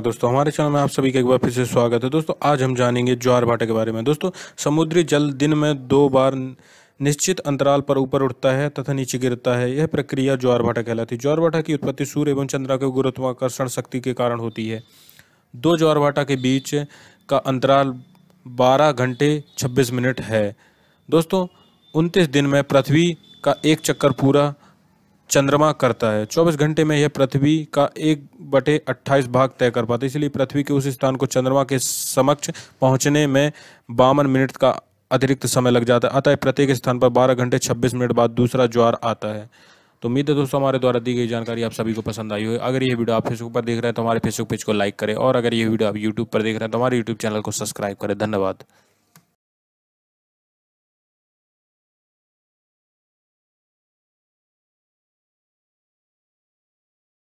दोस्तों हमारे चैनल में आप सभी का एक बार फिर से स्वागत है दोस्तों आज हम जानेंगे ज्वार भाटे के बारे में दोस्तों समुद्री जल दिन में दो बार निश्चित अंतराल पर ऊपर उठता है तथा नीचे गिरता है यह प्रक्रिया ज्वार भाटा कहलाती है ज्वार भाटा की उत्पत्ति सूर्य एवं चंद्रा के गुरुत्वाकर्षण शक्ति के कारण होती है दो ज्वार भाटा के बीच का अंतराल बारह घंटे छब्बीस मिनट है दोस्तों उनतीस दिन में पृथ्वी का एक चक्कर पूरा चंद्रमा करता है चौबीस घंटे में यह पृथ्वी का एक बटे अट्ठाईस भाग तय कर पाते इसलिए पृथ्वी के उस स्थान को चंद्रमा के समक्ष पहुंचने में बावन मिनट का अतिरिक्त समय लग जाता है अतः प्रत्येक स्थान पर बारह घंटे छब्बीस मिनट बाद दूसरा ज्वार आता है तो उम्मीद है दोस्तों हमारे द्वारा दी गई जानकारी आप सभी को पसंद आई हो अगर ये वीडियो आप फेसबुक पर देख रहे हैं तो हमारे फेसबुक पेज को लाइक करें और अगर ये वीडियो आप यूट्यूब पर देख रहे हैं तो हमारे यूट्यूब चैनल को सब्सक्राइब करें धन्यवाद